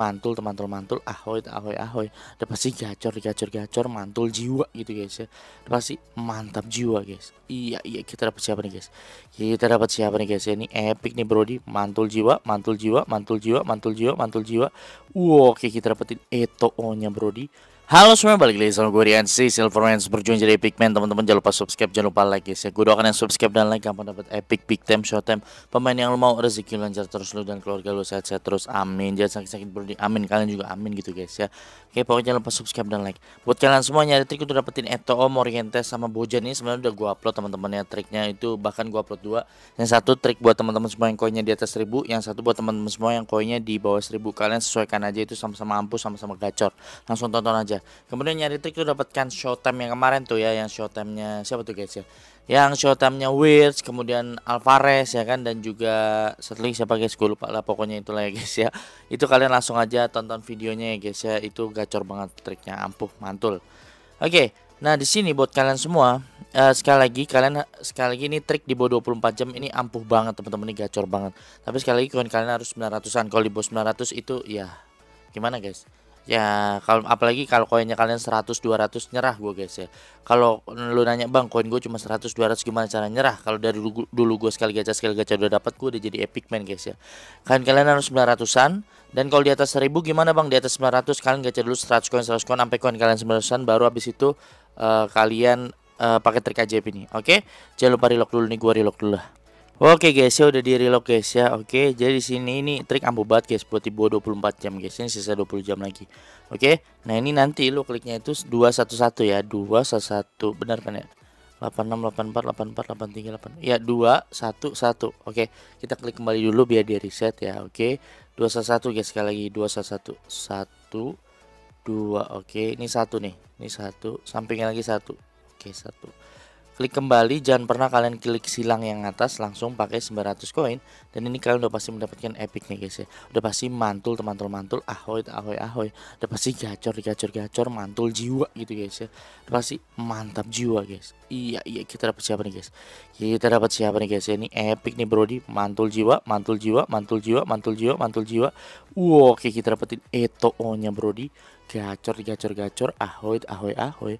mantul teman-teman mantul ahoy ahoy ahoy udah pasti gacor gacor gacor mantul jiwa gitu guys ya udah pasti mantap jiwa guys iya iya kita dapat siapa nih guys kita dapat siapa nih guys ya ini epic nih Brody mantul jiwa mantul jiwa mantul jiwa mantul jiwa mantul jiwa wow oke okay, kita dapetin etoonya nya Brody Halo semua, balik lagi sama gue Rian si Silverman berjuang jadi epic man Teman-teman jangan lupa subscribe, jangan lupa like guys ya Gue doakan yang subscribe dan like Kamu dapat epic, big time, short time Pemain yang lo mau, rezeki lancar terus lo Dan keluarga lo sehat-sehat terus, amin Jangan sakit-sakit berdi, amin Kalian juga amin gitu guys ya Oke, pokoknya jangan lupa subscribe dan like Buat kalian semua ada trik untuk dapetin Eto'o, Morientes, sama Bojan ini sebenarnya udah gue upload teman-teman ya Triknya itu bahkan gue upload dua Yang satu trik buat teman-teman semua yang koinnya di atas seribu, Yang satu buat teman-teman semua yang koinnya di bawah seribu. Kalian sesuaikan aja itu sama-sama ampuh, sama-sama gacor Langsung tonton aja kemudian nyari trik tuh dapatkan showtime yang kemarin tuh ya yang showtime-nya siapa tuh guys ya yang showtime-nya Wirtz kemudian Alvarez ya kan dan juga Sterling siapa guys gue lupa lah pokoknya itulah ya guys ya itu kalian langsung aja tonton videonya ya guys ya itu gacor banget triknya ampuh mantul oke Nah di sini buat kalian semua uh, sekali lagi kalian sekali lagi ini trik di bawah 24 jam ini ampuh banget teman-teman ini gacor banget. Tapi sekali lagi kalian harus 900-an. Kalau di bawah 900 itu ya gimana guys? ya kalau apalagi kalau koinnya kalian 100 200 nyerah gue guys ya kalau lu nanya bang koin gue cuma 100 200 gimana cara nyerah kalau dari dulu, dulu gue sekali gacha sekali gacha udah dapat gue udah jadi epic man guys ya kalian kalian harus 900an dan kalau di atas 1000 gimana bang di atas 900 kalian gacha dulu 100 koin 100 koin sampai koin kalian 900an baru habis itu uh, kalian uh, pakai trik ajaib ini oke okay? jangan lupa relock dulu nih gue relock dulu lah Oke guys, ya udah di reload guys ya. Oke, jadi di sini ini trik ampuh banget guys buat di 24 jam guys. Ini sisa 20 jam lagi. Oke. Nah, ini nanti lo kliknya itu 211 ya. 211. Benar kan ya? 8684 Ya, 211. Oke, kita klik kembali dulu biar dia reset ya. Oke. 211 guys sekali lagi 211. 1 2. Oke, ini satu nih. Ini satu, sampingnya lagi satu. Oke, satu klik kembali jangan pernah kalian klik silang yang atas langsung pakai 900 koin dan ini kalian udah pasti mendapatkan epic nih guys ya udah pasti mantul teman-teman mantul ahoy ahoy ahoy udah pasti gacor gacor gacor mantul jiwa gitu guys ya udah pasti mantap jiwa guys iya iya kita dapat siapa nih guys kita dapat siapa nih guys ya ini epic nih brody mantul jiwa mantul jiwa mantul jiwa mantul jiwa mantul jiwa wow oke kita dapetin etoonya nya brody gacor gacor gacor ahoy ahoy ahoy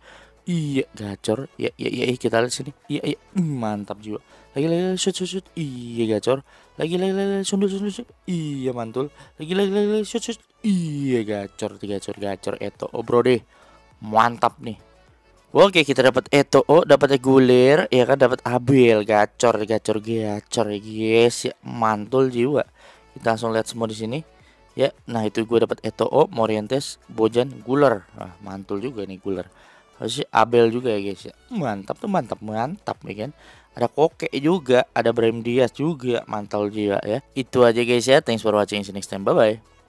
Iya, gacor. Iya, iya, iya, kita lihat sini. Iya, iya, mantap juga, Lagi, lagi, lagi, shoot, shoot, shoot. Iya, gacor. Lagi, lagi, lagi, sundul, sundul, Iya, mantul. Lagi, lagi, lagi, shoot, shoot. Iya, gacor, gacor, gacor. Eto, oh, bro deh. Mantap nih. Oke, kita dapat Eto, oh, dapat Gulir, ya kan, dapat Abel, gacor, gacor, gacor, ya, guys, ya, mantul jiwa. Kita langsung lihat semua di sini. Ya, nah itu gue dapat Eto, oh, Morientes, Bojan, Guler. nah, mantul juga nih Guler si Abel juga ya guys ya mantap tuh mantap mantap ya kan ada Koke juga ada Brem Diaz juga mantel juga ya itu aja guys ya thanks for watching see you next time bye bye